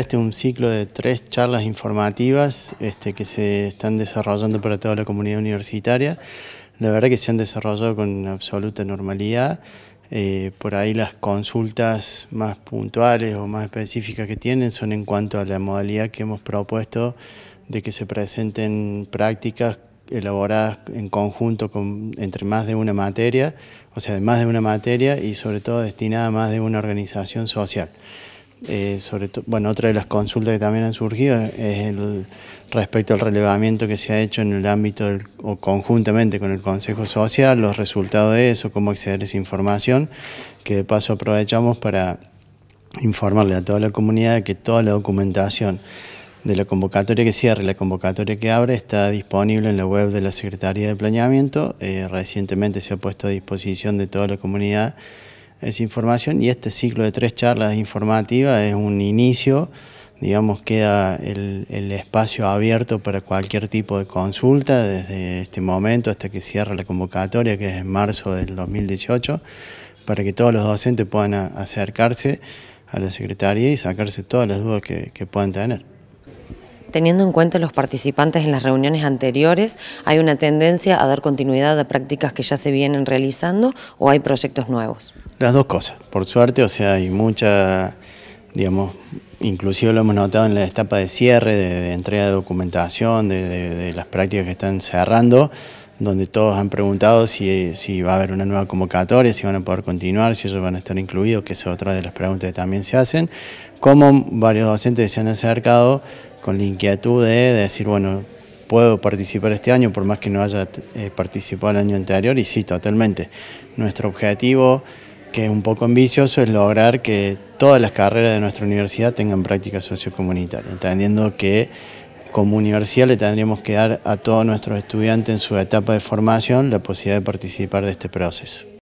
Este es un ciclo de tres charlas informativas este, que se están desarrollando para toda la comunidad universitaria. La verdad que se han desarrollado con absoluta normalidad. Eh, por ahí las consultas más puntuales o más específicas que tienen son en cuanto a la modalidad que hemos propuesto de que se presenten prácticas elaboradas en conjunto con, entre más de una materia, o sea, de más de una materia y sobre todo destinada a más de una organización social. Eh, sobre bueno, otra de las consultas que también han surgido es el, respecto al relevamiento que se ha hecho en el ámbito o conjuntamente con el Consejo Social, los resultados de eso, cómo acceder a esa información, que de paso aprovechamos para informarle a toda la comunidad que toda la documentación de la convocatoria que cierre, y la convocatoria que abre está disponible en la web de la Secretaría de Planeamiento. Eh, recientemente se ha puesto a disposición de toda la comunidad esa información y este ciclo de tres charlas informativas es un inicio, digamos, queda el, espacio abierto para cualquier tipo de consulta desde este momento hasta que cierra la convocatoria, que es en marzo del 2018, para que todos los docentes puedan acercarse a la Secretaría y sacarse todas las dudas que puedan tener teniendo en cuenta los participantes en las reuniones anteriores, ¿hay una tendencia a dar continuidad a prácticas que ya se vienen realizando o hay proyectos nuevos? Las dos cosas, por suerte, o sea, hay mucha, digamos, inclusive lo hemos notado en la etapa de cierre, de, entrega de documentación, de, las prácticas que están cerrando, donde todos han preguntado si, va a haber una nueva convocatoria, si van a poder continuar, si ellos van a estar incluidos, que es otra de las preguntas que también se hacen, como varios docentes se han acercado con la inquietud de decir, bueno, puedo participar este año, por más que no haya eh, participado el año anterior, y sí, totalmente. Nuestro objetivo que es un poco ambicioso, es lograr que todas las carreras de nuestra universidad tengan práctica sociocomunitaria, entendiendo que como universidad le tendríamos que dar a todos nuestros estudiantes en su etapa de formación la posibilidad de participar de este proceso.